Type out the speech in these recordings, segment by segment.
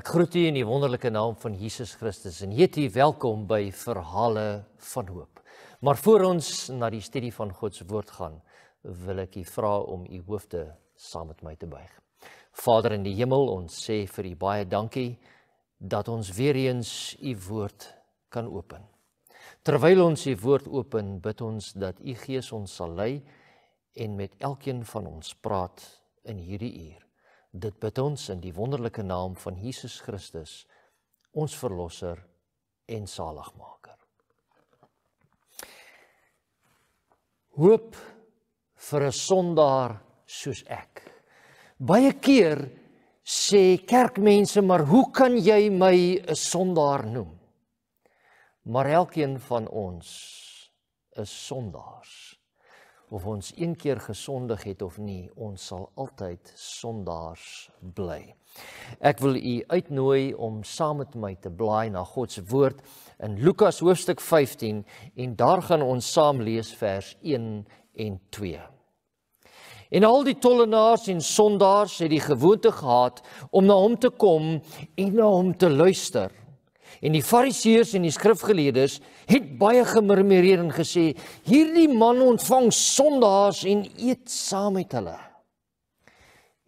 Ek groet u in die wonderlike naam van Jesus Christus en heet u welkom by Verhale van Hoop. Maar voor ons na die studie van God se woord gaan, wil ek u vra om u hoofde saam met my te buig. Vader in die hemel, ons sê vir u baie dankie dat ons weer eens u woord kan open. Terwyl ons u woord open, bid ons dat u Gees ons sal lei en met elkeen van ons praat in hierdie uur. Dit bid ons in die wonderlike naam van Jesus Christus, ons verlosser en saligmaker. Hoop vir 'n sondaar soos ek. Baie keer sê kerkmense, maar hoe kan jy my 'n sondaar noem? Maar elkeen van ons is sondaars of ons een keer gesondig het of nie, ons sal altyd sondaars bly. Ek wil u uitnooi om saam met my te blaai na God se woord in Lukas hoofstuk 15 en daar gaan ons saam lees vers 1 en 2. En al die tollenaars en sondaars het die gewoonte gehad om na hom te kom en na hom te luister. En die Fariseërs en die skrifgeleerdes het baie gemurmureer en gesê: "Hierdie man ontvang sondaars en eet saam met hulle."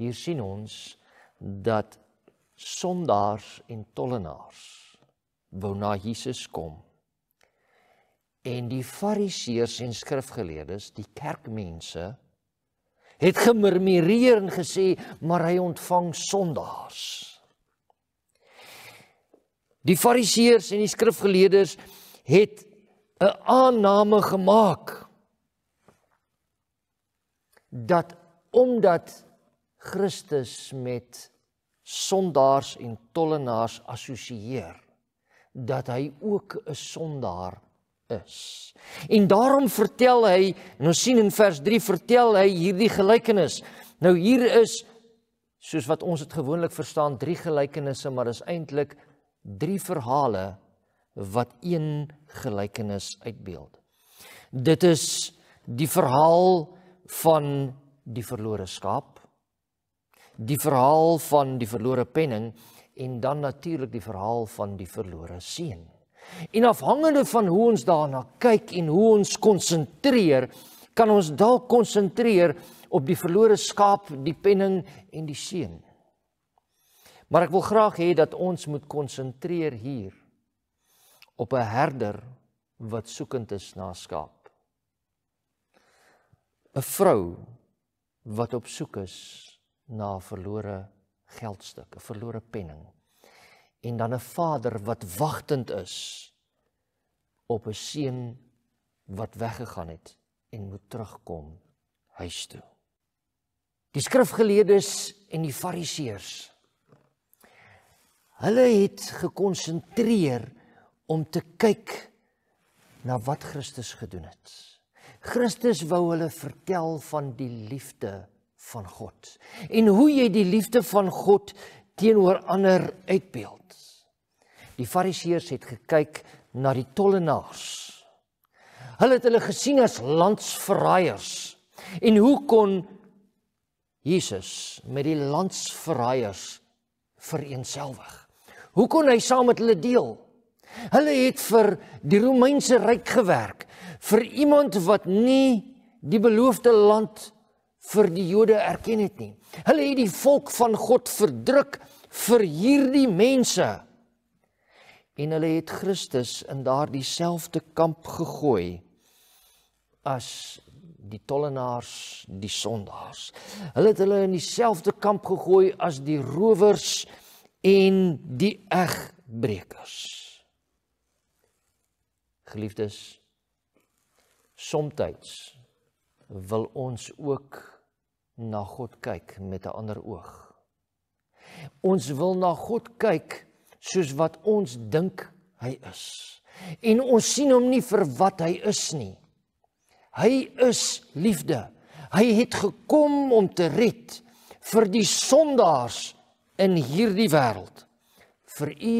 Hier sien ons dat sondaars en tollenaars wou na Jesus kom. En die Fariseërs en skrifgeleerdes, die kerkmense, het gemurmureer en gesê: "Maar hy ontvang sondaars." Die fariseërs en die skrifgeleerders het 'n aanname gemaak dat omdat Christus met sondaars en tollenaars assosieer dat hy ook 'n sondaar is. En daarom vertel hy, en nou ons sien in vers 3 vertel hy hierdie gelykenis. Nou hier is soos wat ons dit gewoonlik verstaan drie gelykenisse, maar dis eintlik drie verhale wat een gelykenis uitbeeld. Dit is die verhaal van die verlore skaap, die verhaal van die verlore penning en dan natuurlik die verhaal van die verlore seun. En afhangende van hoe ons daarna kyk en hoe ons konsentreer, kan ons dalk konsentreer op die verlore skaap, die penning en die seun. Maar ek wil graag hê dat ons moet konsentreer hier op 'n herder wat soekend is na skaap. 'n Vrou wat op soek is na verlore geldstuk, 'n verlore penning. En dan 'n vader wat wagtend is op 'n seun wat weggegaan het en moet terugkom huis toe. Die skrifgeleerdes en die fariseërs Hulle het gekonsentreer om te kyk na wat Christus gedoen het. Christus wou hulle vertel van die liefde van God en hoe jy die liefde van God teenoor ander uitbeeld. Die Fariseërs het gekyk na die tollenaars. Hulle het hulle gesien as landsverraaiers. En hoe kon Jesus met die landsverraaiers vereensgewig? hoe kon hy saam met hulle deel? Hulle het vir die Romeinse ryk gewerk, vir iemand wat nie die beloofde land vir die Jode erken het nie. Hulle het die volk van God verdruk vir hierdie mense. En hulle het Christus in daardie selfde kamp gegooi as die tollenaars, die sondaars. Hulle het hulle in dieselfde kamp gegooi as die rowers, en die egbrekers. Geliefdes, soms wil ons ook na God kyk met 'n ander oog. Ons wil na God kyk soos wat ons dink hy is. En ons sien hom nie vir wat hy is nie. Hy is liefde. Hy het gekom om te red vir die sondaars in hierdie wêreld vir u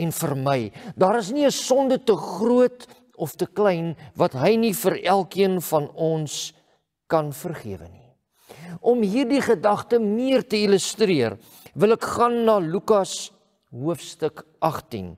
en vir my. Daar is nie 'n sonde te groot of te klein wat hy nie vir elkeen van ons kan vergewe nie. Om hierdie gedagte meer te illustreer, wil ek gaan na Lukas hoofstuk 18.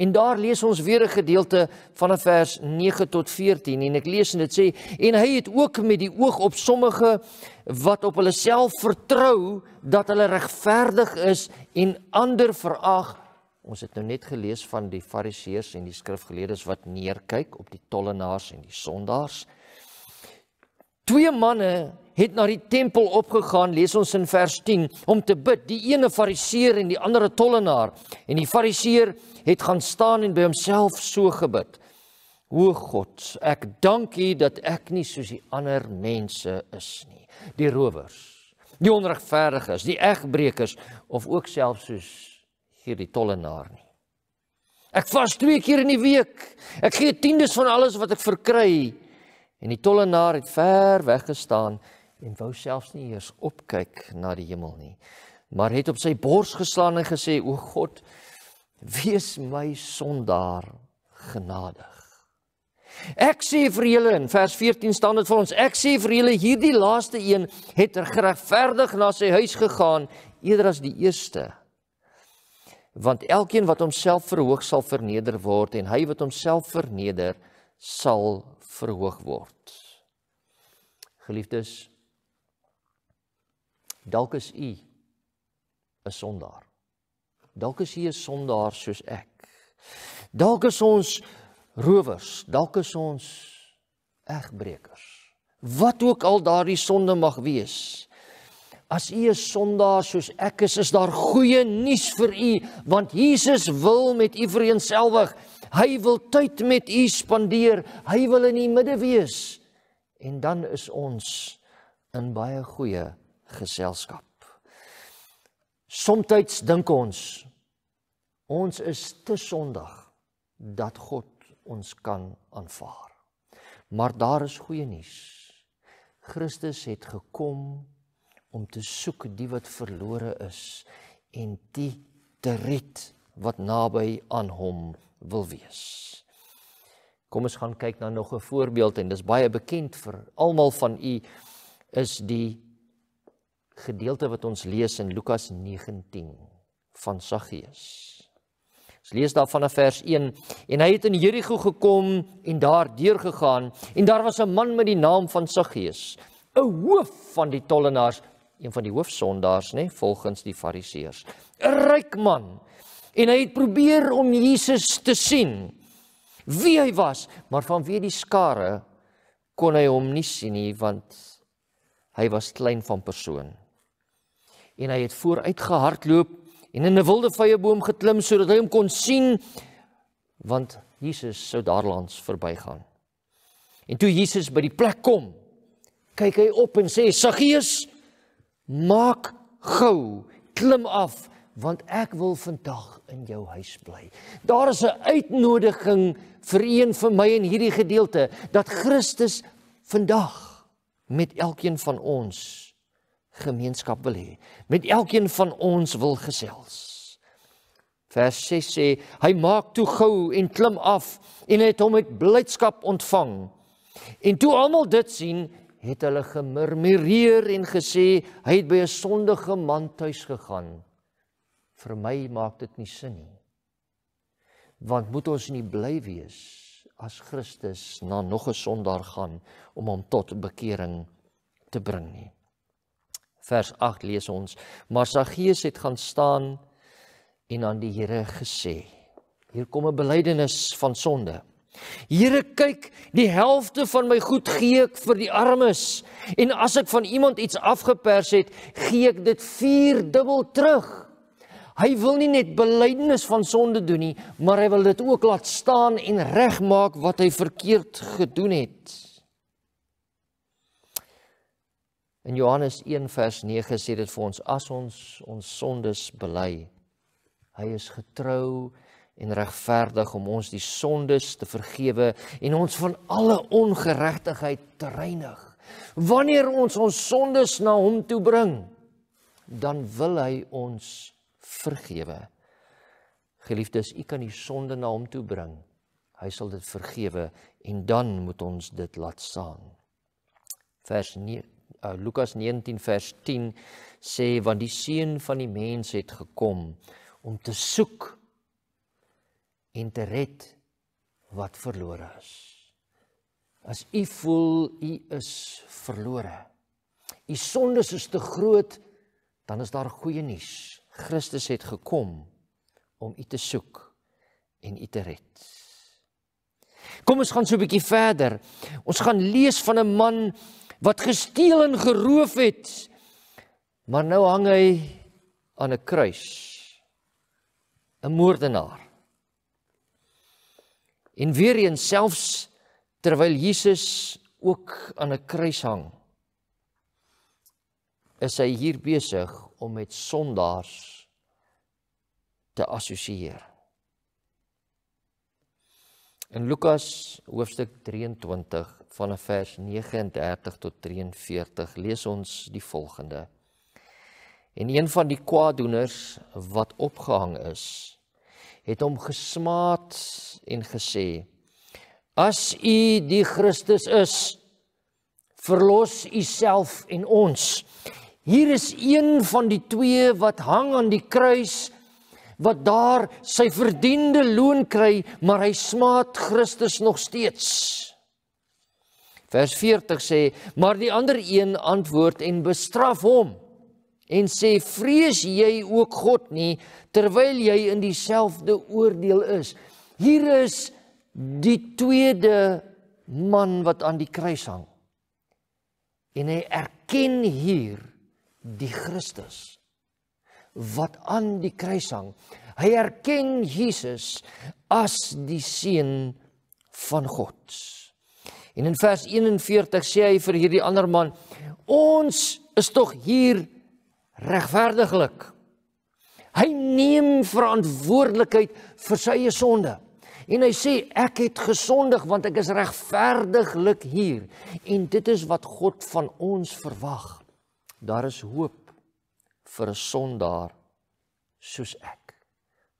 En daar lees ons weer 'n gedeelte van vers 9 tot 14 en ek lees en dit sê en hy het ook met die oog op sommige wat op hulle self vertrou dat hulle regverdig is en ander verag Ons het nou net gelees van die fariseërs en die skrifgeleerdes wat neerkyk op die tollenaars en die sondaars. Twee manne het na die tempel opgegaan, lees ons in vers 10, om te bid. Die ene fariseer en die ander tollenaar. En die fariseer het gaan staan en by homself so gebid: O God, ek dank U dat ek nie soos die ander mense is nie. Die rowers, die onregverdiges, die egbrekers of ook selfs soos hierdie tollenaar nie. Ek vas twee keer in die week. Ek gee tiendes van alles wat ek verkry. En die tollenaar het ver weggestaan en wou selfs nie eers opkyk na die hemel nie maar het op sy bors geslaan en gesê o God wees my sondaar genadig ek sê vir julle in vers 14 staan dit vir ons ek sê vir julle hierdie laaste een het er regverdig na sy huis gegaan eerder as die eerste want elkeen wat homself verhoog sal verneder word en hy wat homself verneder sal verhoog word geliefdes Dalk is u 'n sondaar. Dalk is u 'n sondaar soos ek. Dalk is ons rowers, dalk is ons egbreekers. Wat ook al daardie sonde mag wees. As u 'n sondaar soos ek is, is daar goeie nuus vir u, want Jesus wil met u vereenselwig. Hy wil tyd met u spandeer. Hy wil in u midde wees. En dan is ons in baie goeie geselskap. Somstyds dink ons ons is te sondig dat God ons kan aanvaar. Maar daar is goeie nuus. Christus het gekom om te soek die wat verlore is en die te red wat naby aan hom wil wees. Kom ons gaan kyk na nog 'n voorbeeld en dis baie bekend vir almal van u is die gedeelte wat ons lees in Lukas 19 van Saggeus. Ons lees daarvan in vers 1 en hy het in Jerigo gekom en daar deurgegaan en daar was 'n man met die naam van Saggeus, 'n hoof van die tollenaars, een van die hoofsondaars, nê, volgens die Fariseërs. 'n Ryk man. En hy het probeer om Jesus te sien wie hy was, maar vanwe die skare kon hy hom nie sien nie want hy was klein van persoon en hy het vooruit gehardloop en in 'n wilde vyeboom geklim sodat hy hom kon sien want Jesus sou daarlangs verbygaan. En toe Jesus by die plek kom, kyk hy op en sê: "Saggeus, maak gou, klim af want ek wil vandag in jou huis bly." Daar is 'n uitnodiging vir een vir my in hierdie gedeelte dat Christus vandag met elkeen van ons gemeenskap wil hê. Met elkeen van ons wil gesels. Vers 6 sê hy maak toe gou en klim af en het hom met blydskap ontvang. En toe almal dit sien, het hulle gemurmureer en gesê hy het by 'n sondige man tuis gegaan. Vir my maak dit nie sin nie. Want moet ons nie bly wees as Christus na nog 'n sondaar gaan om hom tot bekering te bring nie vers 8 lees ons: Maar Saggeus het gaan staan en aan die Here gesê: Hier kom 'n belydenis van sonde. Here, kyk, die helfte van my goed gee ek vir die armes en as ek van iemand iets afgepers het, gee ek dit vierdubbel terug. Hy wil nie net belydenis van sonde doen nie, maar hy wil dit ook laat staan en regmaak wat hy verkeerd gedoen het. In Johannes 1 vers 9 sê dit vir ons as ons ons sondes bely, hy is getrou en regverdig om ons die sondes te vergewe en ons van alle ongeregtigheid te reinig. Wanneer ons ons sondes na hom toe bring, dan wil hy ons vergewe. Geliefdes, u kan die sonde na hom toe bring. Hy sal dit vergewe en dan moet ons dit laat staan. Vers uh, Lukas 19 vers 10 sê want die seun van die mens het gekom om te soek en te red wat verlore is. As u voel u is verlore. U sondes is te groot, dan is daar goeie nuus. Christus het gekom om u te soek en u te red. Kom ons gaan so 'n bietjie verder. Ons gaan lees van 'n man wat gesteel en geroof het. Maar nou hang hy aan 'n kruis. 'n Moordenaar. En weer eens selfs terwyl Jesus ook aan 'n kruis hang, is hy hier besig om met sondaars te assosieer. In Lukas hoofstuk 23 vanaf vers 39 tot 43 lees ons die volgende. En een van die kwaadoeners wat opgehang is, het hom gesmaat en gesê: "As u die Christus is, verlos u self en ons." Hier is een van die twee wat hang aan die kruis wat daar sy verdiende loon kry, maar hy smaat Christus nog steeds. Vers 40 sê: "Maar die ander een antwoord en bestraf hom en sê: Vrees jy ook God nie terwyl jy in dieselfde oordeel is?" Hier is die tweede man wat aan die kruis hang. En hy erken hier die Christus wat aan die kruis hang. Hy erken Jesus as die seun van God. En in vers 41 sê hy vir hierdie ander man: "Ons is tog hier regverdiglik." Hy neem verantwoordelikheid vir sye sonde. En hy sê ek het gesondig want ek is regverdiglik hier en dit is wat God van ons verwag. Daar is hoop vir 'n sondaar soos ek.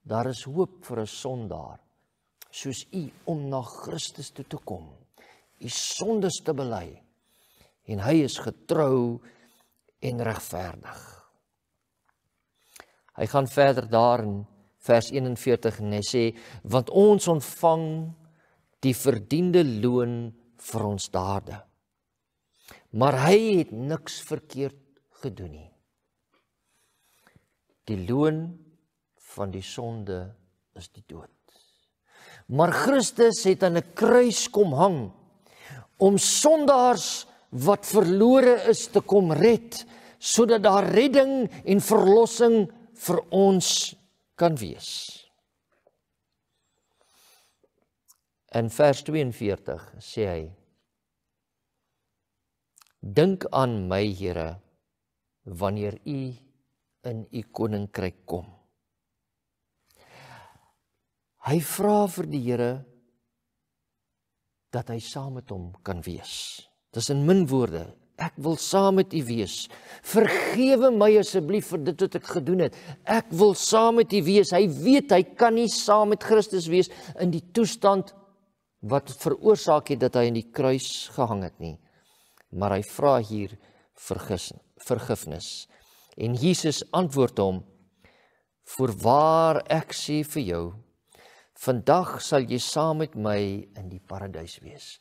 Daar is hoop vir 'n sondaar soos u om na Christus toe te kom u sondes te bely en hy is getrou en regverdig. Hy gaan verder daarin vers 41 en hy sê want ons ontvang die verdiende loon vir ons dade. Maar hy het niks verkeerd gedoen nie. Die loon van die sonde is die dood. Maar Christus het aan 'n kruis kom hang om sondaars wat verlore is te kom red sodat daar redding en verlossing vir ons kan wees. In vers 42 sê hy: Dink aan my, Here, wanneer u in u koninkryk kom. Hy vra vir die Here dat hy saam met hom kan wees. Dis in min woorde, ek wil saam met u wees. Vergewe my asseblief vir dit wat ek gedoen het. Ek wil saam met u wees. Hy weet hy kan nie saam met Christus wees in die toestand wat veroorsaak het dat hy in die kruis gehang het nie. Maar hy vra hier vergis, vergifnis. En Jesus antwoord hom: "Voorwaar ek sê vir jou, Vandag sal jy saam met my in die paradys wees.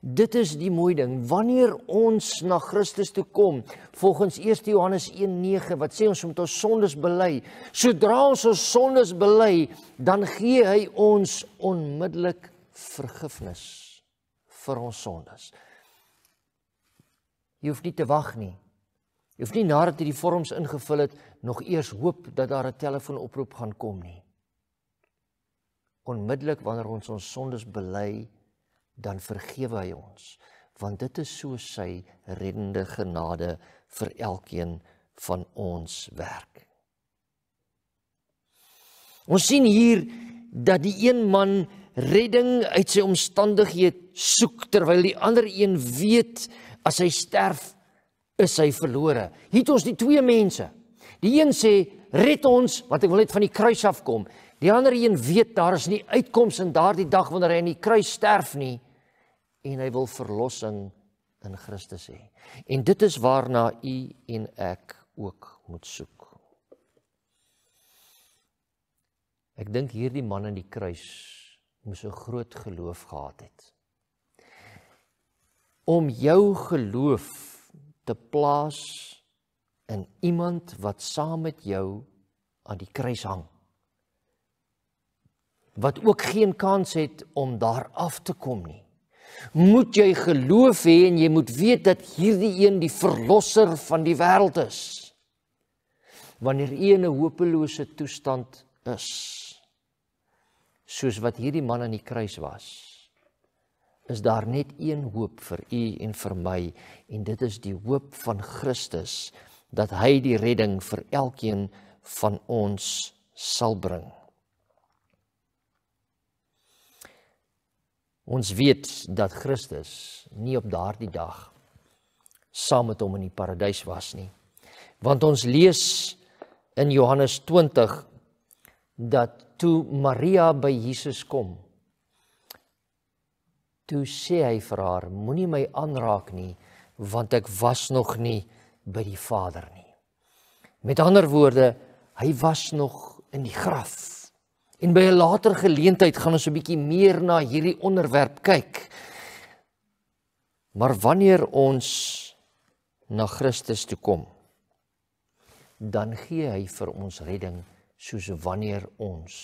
Dit is die mooi ding wanneer ons na Christus toe kom volgens 1 Johannes 1:9 wat sê ons moet ons sondes bely. Sodra ons ons sondes bely, dan gee hy ons onmiddellik vergifnis vir ons sondes. Jy hoef nie te wag nie. Jy hoef nie nadat jy die vorms ingevul het nog eers hoop dat daar 'n telefoonoproep gaan kom nie onmiddellik wanneer ons ons sondes bely, dan vergewe hy ons, want dit is so sy reddende genade vir elkeen van ons werk. Ons sien hier dat die een man redding uit sy omstandighede soek terwyl die ander een weet as hy sterf is hy verlore. Hier het ons die twee mense. Die een sê red ons want ek wil net van die kruis af kom. Die ander een weet daar is nie uitkoms in daardie dag wanneer hy aan die kruis sterf nie en hy wil verlossing in Christus hê. En dit is waarna u en ek ook moet soek. Ek dink hierdie man aan die kruis moes 'n groot geloof gehad het. Om jou geloof te plaas in iemand wat saam met jou aan die kruis hang wat ook geen kans het om daar af te kom nie. Moet jy geloof hê en jy moet weet dat hierdie een die verlosser van die wêreld is. Wanneer jy in 'n hopelose toestand is, soos wat hierdie man aan die kruis was, is daar net een hoop vir u en vir my en dit is die hoop van Christus dat hy die redding vir elkeen van ons sal bring. Ons weet dat Christus nie op daardie dag saam met hom in die paradys was nie. Want ons lees in Johannes 20 dat toe Maria by Jesus kom, toe sê hy vir haar: "Moenie my aanraak nie, want ek was nog nie by die Vader nie." Met ander woorde, hy was nog in die graf. En by 'n later geleentheid gaan ons 'n bietjie meer na hierdie onderwerp kyk. Maar wanneer ons na Christus toe kom, dan gee hy vir ons redding soos wanneer ons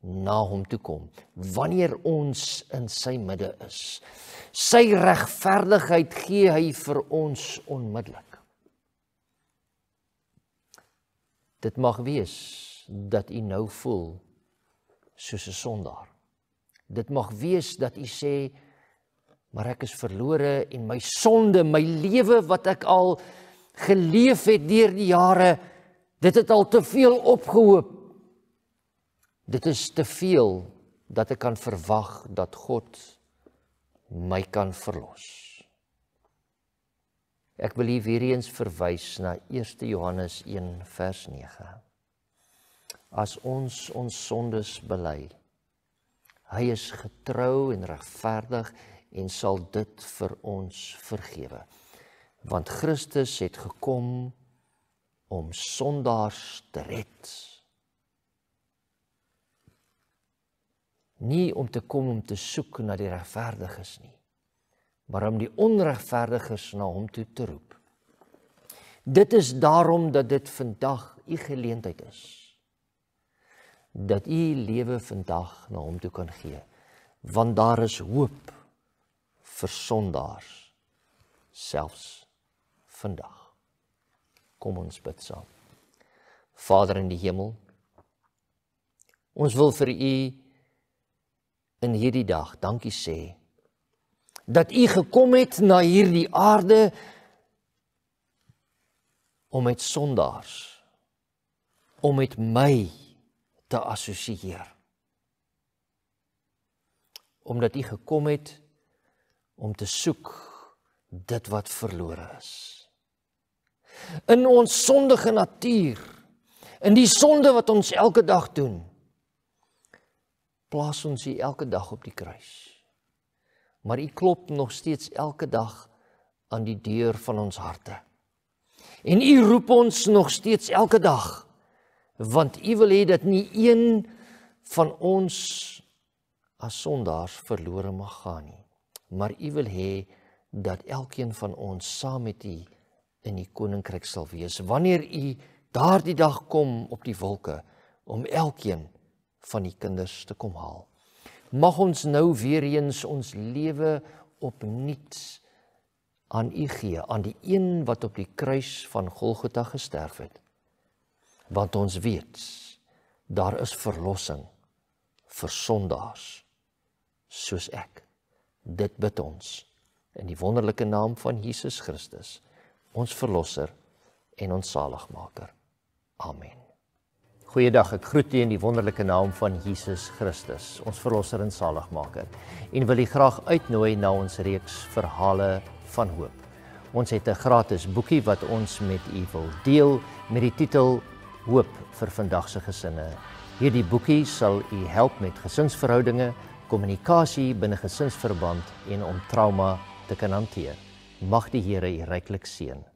na hom toe kom, wanneer ons in sy midde is. Sy regverdigheid gee hy vir ons onmiddellik. Dit mag wees dat u nou voel soos 'n sondaar. Dit mag wees dat u sê maar ek is verlore en my sonde, my lewe wat ek al geleef het deur die jare, dit het al te veel opgehoop. Dit is te veel dat ek kan verwag dat God my kan verlos. Ek wil hier weer eens verwys na 1 Johannes 1 vers 9 as ons ons sondes bely. Hy is getrou en regverdig en sal dit vir ons vergewe. Want Christus het gekom om sondaars te red. Nie om te kom om te soek na die regverdiges nie, maar om die onregverdiges na hom toe te roep. Dit is daarom dat dit vandag u geleentheid is dat u lewe vandag na hom toe kan gee want daar is hoop vir sondaars selfs vandag kom ons bid saam Vader in die hemel ons wil vir u in hierdie dag dankie sê dat u gekom het na hierdie aarde om met sondaars om met my te assosieer. Omdat U gekom het om te soek dit wat verlore is. In ons sondige natuur, in die sonde wat ons elke dag doen, plaas ons U elke dag op die kruis. Maar U klop nog steeds elke dag aan die deur van ons harte. En U roep ons nog steeds elke dag want u wil hê dat nie een van ons as sondaars verlore mag gaan nie maar u wil hê dat elkeen van ons saam met u in die koninkryk sal wees wanneer u daardie dag kom op die wolke om elkeen van die kinders te kom haal mag ons nou weer eens ons lewe opnuut aan u gee aan die een wat op die kruis van Golgotha gesterf het want ons weet daar is verlossing vir sondaars soos ek. Dit bid ons in die wonderlike naam van Jesus Christus, ons verlosser en ons saligmaker. Amen. Goeiedag. Ek groet u in die wonderlike naam van Jesus Christus, ons verlosser en saligmaker. En wil u graag uitnooi na ons reeks Verhale van Hoop. Ons het 'n gratis boekie wat ons met u wil deel met die titel hoop vir vandag se gesinne. Hierdie boekie sal u help met gesinsverhoudinge, kommunikasie binne gesinsverband en om trauma te kan hanteer. Mag die Here u ryklik seën.